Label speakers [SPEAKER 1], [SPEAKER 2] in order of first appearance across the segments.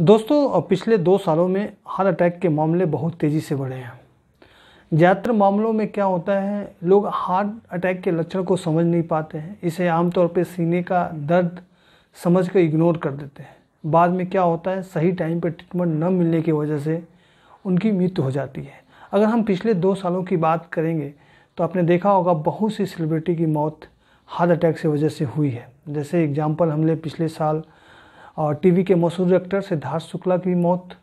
[SPEAKER 1] दोस्तों पिछले दो सालों में हार्ट अटैक के मामले बहुत तेज़ी से बढ़े हैं ज़्यादातर मामलों में क्या होता है लोग हार्ट अटैक के लक्षण को समझ नहीं पाते हैं इसे आमतौर पर सीने का दर्द समझ कर इग्नोर कर देते हैं बाद में क्या होता है सही टाइम पर ट्रीटमेंट न मिलने की वजह से उनकी मृत्यु हो जाती है अगर हम पिछले दो सालों की बात करेंगे तो आपने देखा होगा बहुत सी सेलिब्रिटी की मौत हार्ट अटैक से वजह से हुई है जैसे एग्जाम्पल हमने पिछले साल और टीवी के मशहूर एक्टर सिद्धार्थ शुक्ला की मौत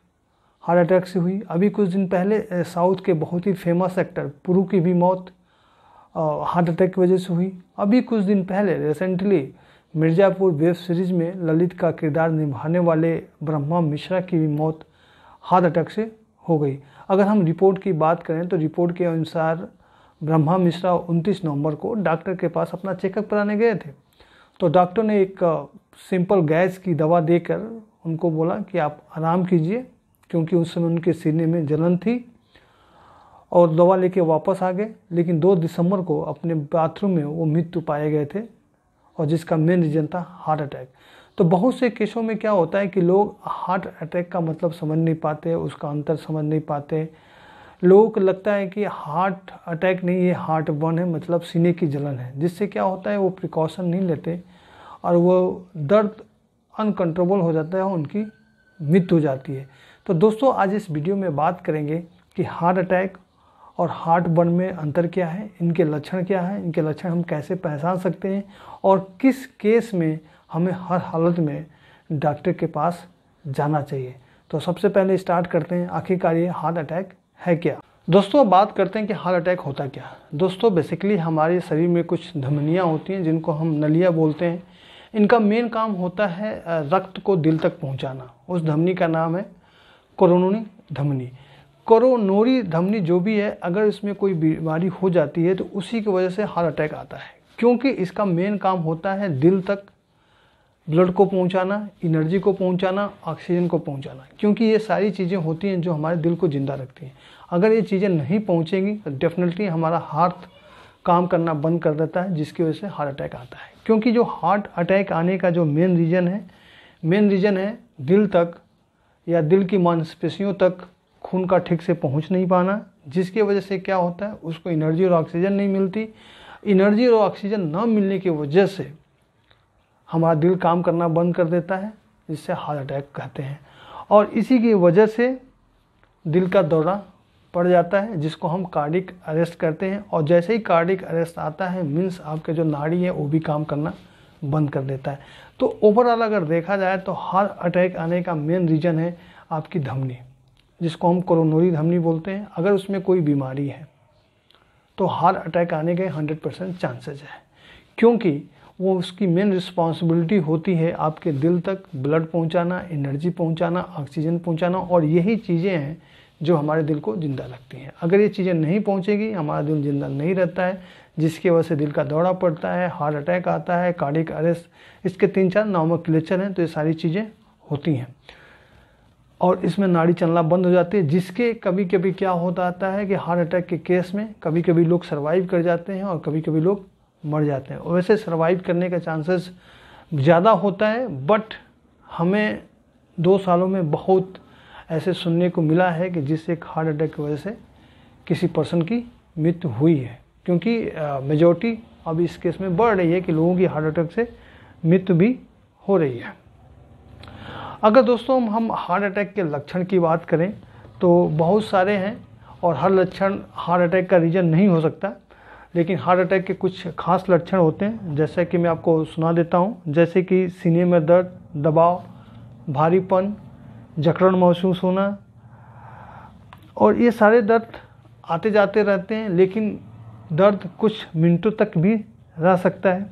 [SPEAKER 1] हार्ट अटैक से हुई अभी कुछ दिन पहले साउथ के बहुत ही फेमस एक्टर पुरु की भी मौत हार्ट अटैक की वजह से हुई अभी कुछ दिन पहले रिसेंटली मिर्ज़ापुर वेब सीरीज़ में ललित का किरदार निभाने वाले ब्रह्मा मिश्रा की भी मौत हार्ट अटैक से हो गई अगर हम रिपोर्ट की बात करें तो रिपोर्ट के अनुसार ब्रह्मा मिश्रा 29 नवंबर को डॉक्टर के पास अपना चेकअप कराने गए थे तो डॉक्टर ने एक सिंपल गैस की दवा देकर उनको बोला कि आप आराम कीजिए क्योंकि उस समय उनके सीने में जलन थी और दवा लेके वापस आ गए लेकिन 2 दिसंबर को अपने बाथरूम में वो मृत्यु पाए गए थे और जिसका मेन रीज़न था हार्ट अटैक तो बहुत से केसों में क्या होता है कि लोग हार्ट अटैक का मतलब समझ नहीं पाते उसका अंतर समझ नहीं पाते लोगों को लगता है कि हार्ट अटैक नहीं है हार्ट बर्न है मतलब सीने की जलन है जिससे क्या होता है वो प्रिकॉशन नहीं लेते और वो दर्द अनकंट्रोबल हो जाता है और उनकी मृत्यु हो जाती है तो दोस्तों आज इस वीडियो में बात करेंगे कि हार्ट अटैक और हार्ट बर्न में अंतर क्या है इनके लक्षण क्या है इनके लक्षण हम कैसे पहचान सकते हैं और किस केस में हमें हर हालत में डॉक्टर के पास जाना चाहिए तो सबसे पहले स्टार्ट करते हैं आखिरकार ये हार्ट अटैक है क्या दोस्तों बात करते हैं कि हार्ट अटैक होता क्या दोस्तों बेसिकली हमारे शरीर में कुछ धमनियाँ होती हैं जिनको हम नलियाँ बोलते हैं इनका मेन काम होता है रक्त को दिल तक पहुंचाना उस धमनी का नाम है कोरोनोनी धमनी कोरोनोरी धमनी जो भी है अगर इसमें कोई बीमारी हो जाती है तो उसी की वजह से हार्ट अटैक आता है क्योंकि इसका मेन काम होता है दिल तक ब्लड को पहुंचाना एनर्जी को पहुंचाना ऑक्सीजन को पहुंचाना क्योंकि ये सारी चीज़ें होती हैं जो हमारे दिल को ज़िंदा रखती हैं अगर ये चीज़ें नहीं पहुंचेंगी तो डेफिनेटली हमारा हार्ट काम करना बंद कर देता है जिसकी वजह से हार्ट अटैक आता है क्योंकि जो हार्ट अटैक आने का जो मेन रीज़न है मेन रीज़न है दिल तक या दिल की मांसपेशियों तक खून का ठीक से पहुंच नहीं पाना जिसकी वजह से क्या होता है उसको एनर्जी और ऑक्सीजन नहीं मिलती एनर्जी और ऑक्सीजन ना मिलने की वजह से हमारा दिल काम करना बंद कर देता है जिससे हार्ट अटैक कहते हैं और इसी की वजह से दिल का दौरा पड़ जाता है जिसको हम कार्डिक अरेस्ट करते हैं और जैसे ही कार्डिक अरेस्ट आता है मीन्स आपके जो नाड़ी है वो भी काम करना बंद कर देता है तो ओवरऑल अगर देखा जाए तो हार्ट अटैक आने का मेन रीज़न है आपकी धमनी जिसको हम कोरोनोरी धमनी बोलते हैं अगर उसमें कोई बीमारी है तो हार्ट अटैक आने के 100 परसेंट चांसेज है क्योंकि वो उसकी मेन रिस्पॉन्सिबिलिटी होती है आपके दिल तक ब्लड पहुंचाना एनर्जी पहुंचाना ऑक्सीजन पहुंचाना और यही चीज़ें हैं जो हमारे दिल को ज़िंदा रखती हैं अगर ये चीज़ें नहीं पहुँचेगी हमारा दिल ज़िंदा नहीं रहता है जिसकी वजह से दिल का दौरा पड़ता है हार्ट अटैक आता है कार्डिक अरेस्ट इसके तीन चार नॉर्मल क्लेचर हैं तो ये सारी चीज़ें होती हैं और इसमें नाड़ी चलना बंद हो जाती है जिसके कभी कभी क्या होता आता है कि हार्ट अटैक के केस में कभी कभी लोग सर्वाइव कर जाते हैं और कभी कभी लोग मर जाते हैं वैसे सर्वाइव करने का चांसेस ज़्यादा होता है बट हमें दो सालों में बहुत ऐसे सुनने को मिला है कि जिससे एक हार्ट अटैक की वजह से किसी पर्सन की मृत्यु हुई है क्योंकि मेजोरिटी अब इस केस में बढ़ रही है कि लोगों की हार्ट अटैक से मृत्यु भी हो रही है अगर दोस्तों हम हार्ट अटैक के लक्षण की बात करें तो बहुत सारे हैं और हर लक्षण हार्ट अटैक का रीज़न नहीं हो सकता लेकिन हार्ट अटैक के कुछ खास लक्षण होते हैं जैसा कि मैं आपको सुना देता हूँ जैसे कि सीने में दर्द दबाव भारीपन जकड़न महसूस होना और ये सारे दर्द आते जाते रहते हैं लेकिन दर्द कुछ मिनटों तक भी रह सकता है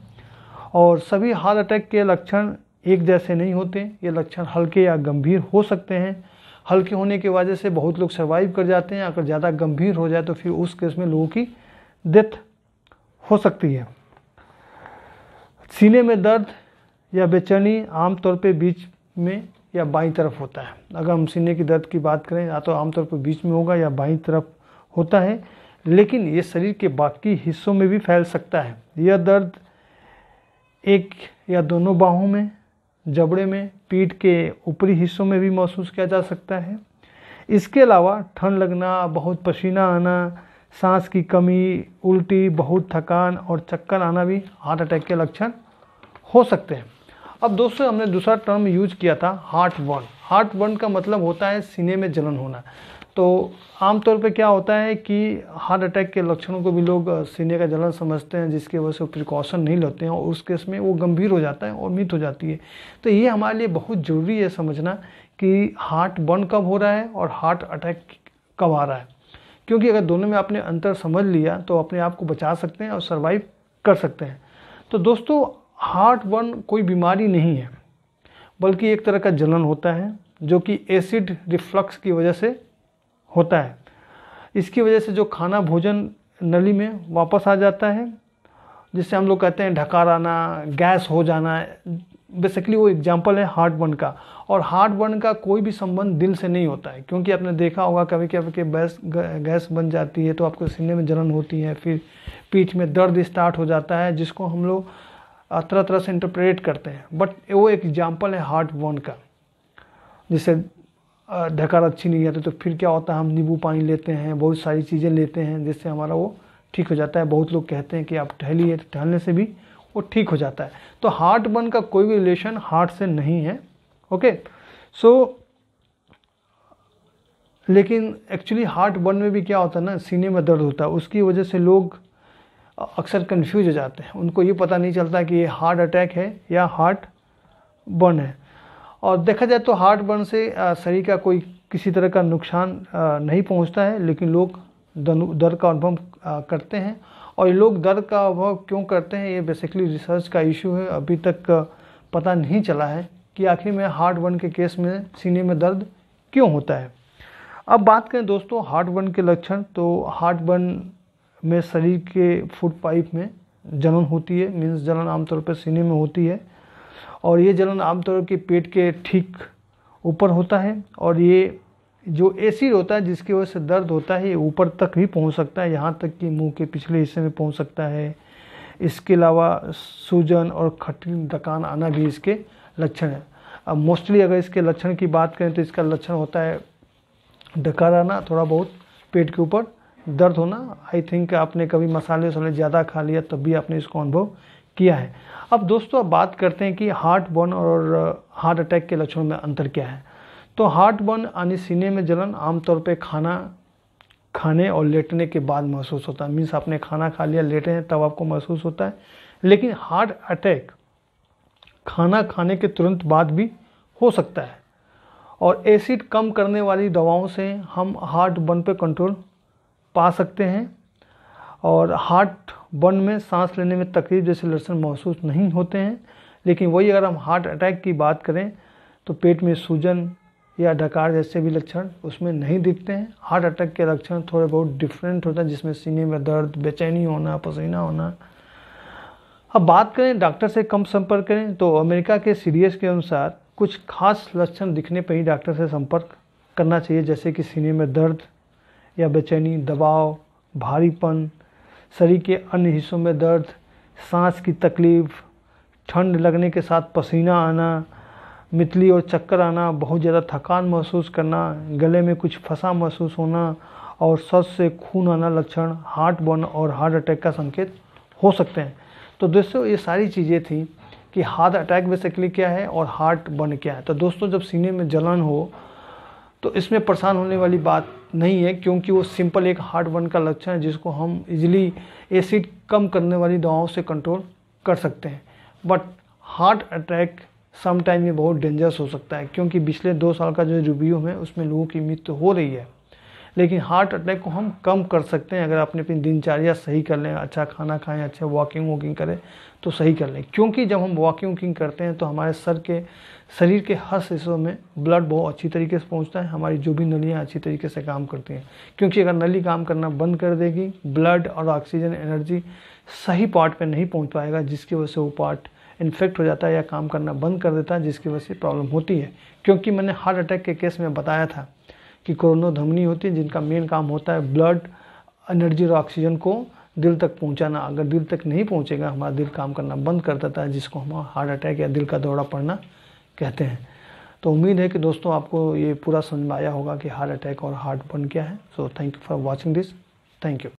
[SPEAKER 1] और सभी हार्ट अटैक के लक्षण एक जैसे नहीं होते ये लक्षण हल्के या गंभीर हो सकते हैं हल्के होने की वजह से बहुत लोग सर्वाइव कर जाते हैं अगर ज़्यादा गंभीर हो जाए तो फिर उस केस में लोगों की डेथ हो सकती है सीने में दर्द या बेचैनी आमतौर पर बीच में या बाई तरफ होता है अगर हम सीने की दर्द की बात करें या तो आमतौर पर बीच में होगा या बाई तरफ होता है लेकिन ये शरीर के बाकी हिस्सों में भी फैल सकता है यह दर्द एक या दोनों बाहों में जबड़े में पीठ के ऊपरी हिस्सों में भी महसूस किया जा सकता है इसके अलावा ठंड लगना बहुत पसीना आना सांस की कमी उल्टी बहुत थकान और चक्कर आना भी हार्ट अटैक के लक्षण हो सकते हैं अब दोस्तों हमने दूसरा टर्म यूज किया था हार्ट वर्न हार्ट वर्न का मतलब होता है सीने में जलन होना तो आमतौर पे क्या होता है कि हार्ट अटैक के लक्षणों को भी लोग सीने का जलन समझते हैं जिसकी वजह से प्रिकॉशन नहीं लेते हैं और उस केस में वो गंभीर हो जाता है और मृत हो जाती है तो ये हमारे लिए बहुत ज़रूरी है समझना कि हार्ट बर्न कब हो रहा है और हार्ट अटैक कब आ रहा है क्योंकि अगर दोनों में आपने अंतर समझ लिया तो अपने आप को बचा सकते हैं और सर्वाइव कर सकते हैं तो दोस्तों हार्ट बर्न कोई बीमारी नहीं है बल्कि एक तरह का जलन होता है जो कि एसिड रिफ्लक्स की वजह से होता है इसकी वजह से जो खाना भोजन नली में वापस आ जाता है जिससे हम लोग कहते हैं ढकार आना गैस हो जाना बेसिकली वो एग्जाम्पल है हार्ट बर्न का और हार्ट बर्न का कोई भी संबंध दिल से नहीं होता है क्योंकि आपने देखा होगा कभी कभी के बैस गैस बन जाती है तो आपको सीने में जलन होती है फिर पीठ में दर्द स्टार्ट हो जाता है जिसको हम लोग तरह तरह से इंटरप्रेट करते हैं बट वो एक एग्जाम्पल है हार्ट वन का जैसे ढकार अच्छी नहीं आती तो फिर क्या होता है हम नींबू पानी लेते हैं बहुत सारी चीज़ें लेते हैं जिससे हमारा वो ठीक हो जाता है बहुत लोग कहते हैं कि आप टहलिए तो टहलने से भी वो ठीक हो जाता है तो हार्ट वन का कोई भी रिलेशन हार्ट से नहीं है ओके सो लेकिन एक्चुअली हार्ट वन में भी क्या होता है ना सीने में दर्द होता है उसकी वजह से लोग अक्सर कंफ्यूज हो जाते हैं उनको ये पता नहीं चलता कि ये हार्ट अटैक है या हार्ट बर्न है और देखा जाए तो हार्ट बर्न से शरीर का कोई किसी तरह का नुकसान नहीं पहुंचता है लेकिन लोग दर्द का अनुभव करते हैं और ये लोग दर्द का अनुभव क्यों करते हैं ये बेसिकली रिसर्च का इशू है अभी तक पता नहीं चला है कि आखिर में हार्ट बर्न के केस में सीने में दर्द क्यों होता है अब बात करें दोस्तों हार्ट बर्न के लक्षण तो हार्ट बर्न में शरीर के फूड पाइप में जलन होती है मीन्स जलन आमतौर पर सीने में होती है और ये जलन आमतौर के पेट के ठीक ऊपर होता है और ये जो एसिड होता है जिसकी वजह से दर्द होता है ये ऊपर तक भी पहुंच सकता है यहाँ तक कि मुंह के पिछले हिस्से में पहुंच सकता है इसके अलावा सूजन और खटिन डकान आना भी इसके लक्षण है अब मोस्टली अगर इसके लक्षण की बात करें तो इसका लक्षण होता है डकार आना थोड़ा बहुत पेट के ऊपर दर्द होना आई थिंक आपने कभी मसाले वसाले ज़्यादा खा लिया तब भी आपने इसको अनुभव किया है अब दोस्तों अब बात करते हैं कि हार्ट बर्न और हार्ट uh, अटैक के लक्षणों में अंतर क्या है तो हार्ट बर्न यानी सीने में जलन आमतौर पर खाना खाने और लेटने के बाद महसूस होता है मीन्स आपने खाना खा लिया लेटे हैं तब आपको महसूस होता है लेकिन हार्ट अटैक खाना खाने के तुरंत बाद भी हो सकता है और एसिड कम करने वाली दवाओं से हम हार्ट बर्न पर कंट्रोल पा सकते हैं और हार्ट बर्न में सांस लेने में तकलीफ जैसे लक्षण महसूस नहीं होते हैं लेकिन वही अगर हम हार्ट अटैक की बात करें तो पेट में सूजन या डकार जैसे भी लक्षण उसमें नहीं दिखते हैं हार्ट अटैक के लक्षण थोड़े बहुत डिफरेंट होते हैं जिसमें सीने में दर्द बेचैनी होना पसीना होना अब बात करें डॉक्टर से कम संपर्क करें तो अमेरिका के सीरीज के अनुसार कुछ खास लक्षण दिखने पर ही डॉक्टर से संपर्क करना चाहिए जैसे कि सीने में दर्द या बेचैनी दबाव भारीपन शरीर के अन्य हिस्सों में दर्द सांस की तकलीफ ठंड लगने के साथ पसीना आना मितली और चक्कर आना बहुत ज़्यादा थकान महसूस करना गले में कुछ फंसा महसूस होना और सर से खून आना लक्षण हार्ट बर्न और हार्ट अटैक का संकेत हो सकते हैं तो दोस्तों ये सारी चीज़ें थी कि हार्ट अटैक बेसिकली क्या है और हार्ट बर्न क्या है तो दोस्तों जब सीने में जलन हो तो इसमें परेशान होने वाली बात नहीं है क्योंकि वो सिंपल एक हार्ट वन का लक्षण है जिसको हम इजीली एसिड कम करने वाली दवाओं से कंट्रोल कर सकते हैं बट हार्ट अटैक समटाइम ये बहुत डेंजरस हो सकता है क्योंकि पिछले दो साल का जो रिव्यू है उसमें लोगों की मृत्यु हो रही है लेकिन हार्ट अटैक को हम कम कर सकते हैं अगर अपनी अपनी दिनचर्या सही कर लें अच्छा खाना खाएं अच्छा वॉकिंग वॉकिंग करें तो सही कर लें क्योंकि जब हम वॉकिंग वॉकिंग करते हैं तो हमारे सर के शरीर के हर हिस्सों में ब्लड बहुत अच्छी तरीके से पहुँचता है हमारी जो भी नलियाँ अच्छी तरीके से काम करती हैं क्योंकि अगर नली काम करना बंद कर देगी ब्लड और ऑक्सीजन एनर्जी सही पार्ट पर नहीं पहुँच पाएगा जिसकी वजह से वो पार्ट इन्फेक्ट हो जाता है या काम करना बंद कर देता है जिसकी वजह से प्रॉब्लम होती है क्योंकि मैंने हार्ट अटैक के केस में बताया था कि कोरोना धमनी होती है जिनका मेन काम होता है ब्लड एनर्जी और ऑक्सीजन को दिल तक पहुंचाना अगर दिल तक नहीं पहुंचेगा हमारा दिल काम करना बंद कर देता है जिसको हम हार्ट अटैक या दिल का दौरा पड़ना कहते हैं तो उम्मीद है कि दोस्तों आपको ये पूरा समझ में आया होगा कि हार्ट अटैक और हार्ट बन क्या है so thank you for watching this thank you